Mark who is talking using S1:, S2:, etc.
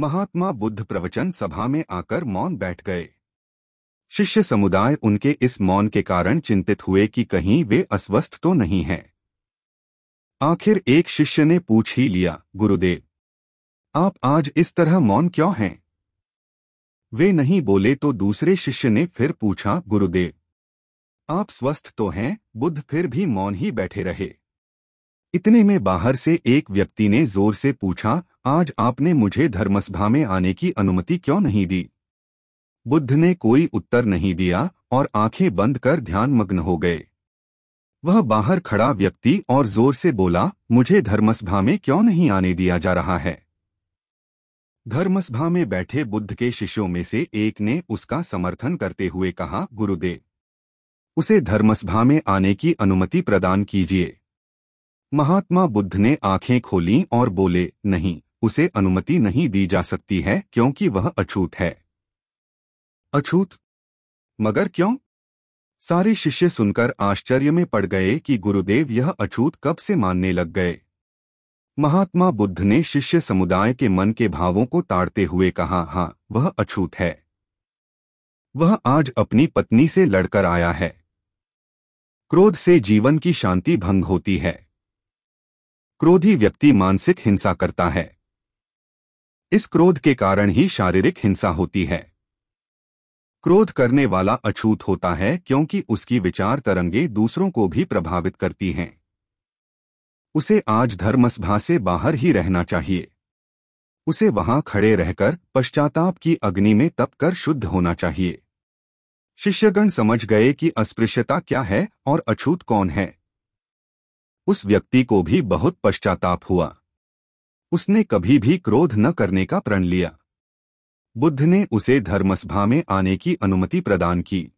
S1: महात्मा बुद्ध प्रवचन सभा में आकर मौन बैठ गए शिष्य समुदाय उनके इस मौन के कारण चिंतित हुए कि कहीं वे अस्वस्थ तो नहीं हैं आखिर एक शिष्य ने पूछ ही लिया गुरुदेव आप आज इस तरह मौन क्यों हैं वे नहीं बोले तो दूसरे शिष्य ने फिर पूछा गुरुदेव आप स्वस्थ तो हैं बुद्ध फिर भी मौन ही बैठे रहे इतने में बाहर से एक व्यक्ति ने जोर से पूछा आज आपने मुझे धर्मसभा में आने की अनुमति क्यों नहीं दी बुद्ध ने कोई उत्तर नहीं दिया और आंखें बंद कर ध्यानमग्न हो गए वह बाहर खड़ा व्यक्ति और जोर से बोला मुझे धर्मसभा में क्यों नहीं आने दिया जा रहा है धर्मसभा में बैठे बुद्ध के शिष्यों में से एक ने उसका समर्थन करते हुए कहा गुरुदेव उसे धर्मसभा में आने की अनुमति प्रदान कीजिए महात्मा बुद्ध ने आंखें खोली और बोले नहीं उसे अनुमति नहीं दी जा सकती है क्योंकि वह अछूत है अछूत मगर क्यों सारे शिष्य सुनकर आश्चर्य में पड़ गए कि गुरुदेव यह अछूत कब से मानने लग गए महात्मा बुद्ध ने शिष्य समुदाय के मन के भावों को ताड़ते हुए कहा हां वह अछूत है वह आज अपनी पत्नी से लड़कर आया है क्रोध से जीवन की शांति भंग होती है क्रोधी व्यक्ति मानसिक हिंसा करता है इस क्रोध के कारण ही शारीरिक हिंसा होती है क्रोध करने वाला अछूत होता है क्योंकि उसकी विचार तरंगे दूसरों को भी प्रभावित करती हैं उसे आज धर्मसभा से बाहर ही रहना चाहिए उसे वहां खड़े रहकर पश्चाताप की अग्नि में तप कर शुद्ध होना चाहिए शिष्यगण समझ गए कि अस्पृश्यता क्या है और अछूत कौन है उस व्यक्ति को भी बहुत पश्चाताप हुआ उसने कभी भी क्रोध न करने का प्रण लिया बुद्ध ने उसे धर्मसभा में आने की अनुमति प्रदान की